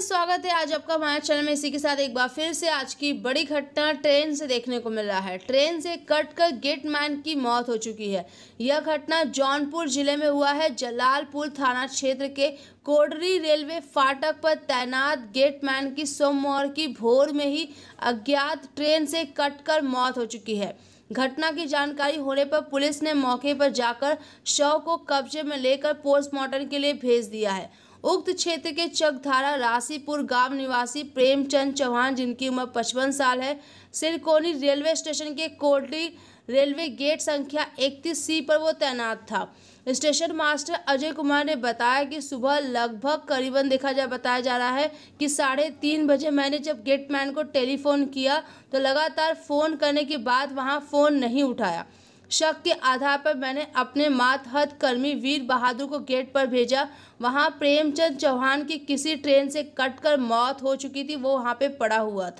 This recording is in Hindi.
फ्रेंड्स स्वागत है आज आपका हमारे चैनल में इसी के साथ एक बार फिर से आज की बड़ी घटना ट्रेन से देखने को मिल रहा है ट्रेन से कट कर गेट मैन की मौत हो चुकी है यह घटना जौनपुर जिले में हुआ है जलालपुर थाना क्षेत्र के कोडरी रेलवे फाटक पर तैनात गेटमैन की सोमवार की भोर में ही अज्ञात ट्रेन से कट मौत हो चुकी है घटना की जानकारी होने पर पुलिस ने मौके पर जाकर शव को कब्जे में लेकर पोस्टमार्टम के लिए भेज दिया है उक्त क्षेत्र के चकधारा राशिपुर गांव निवासी प्रेमचंद चौहान जिनकी उम्र पचपन साल है सिरकोनी रेलवे स्टेशन के कोटली रेलवे गेट संख्या 31 सी पर वो तैनात था स्टेशन मास्टर अजय कुमार ने बताया कि सुबह लगभग करीबन देखा जा बताया जा रहा है कि साढ़े तीन बजे मैंने जब गेटमैन को टेलीफोन किया तो लगातार फ़ोन करने के बाद वहाँ फ़ोन नहीं उठाया शक के आधार पर मैंने अपने मातहत कर्मी वीर बहादुर को गेट पर भेजा वहाँ प्रेमचंद चौहान की किसी ट्रेन से कटकर मौत हो चुकी थी वो वहाँ पे पड़ा हुआ था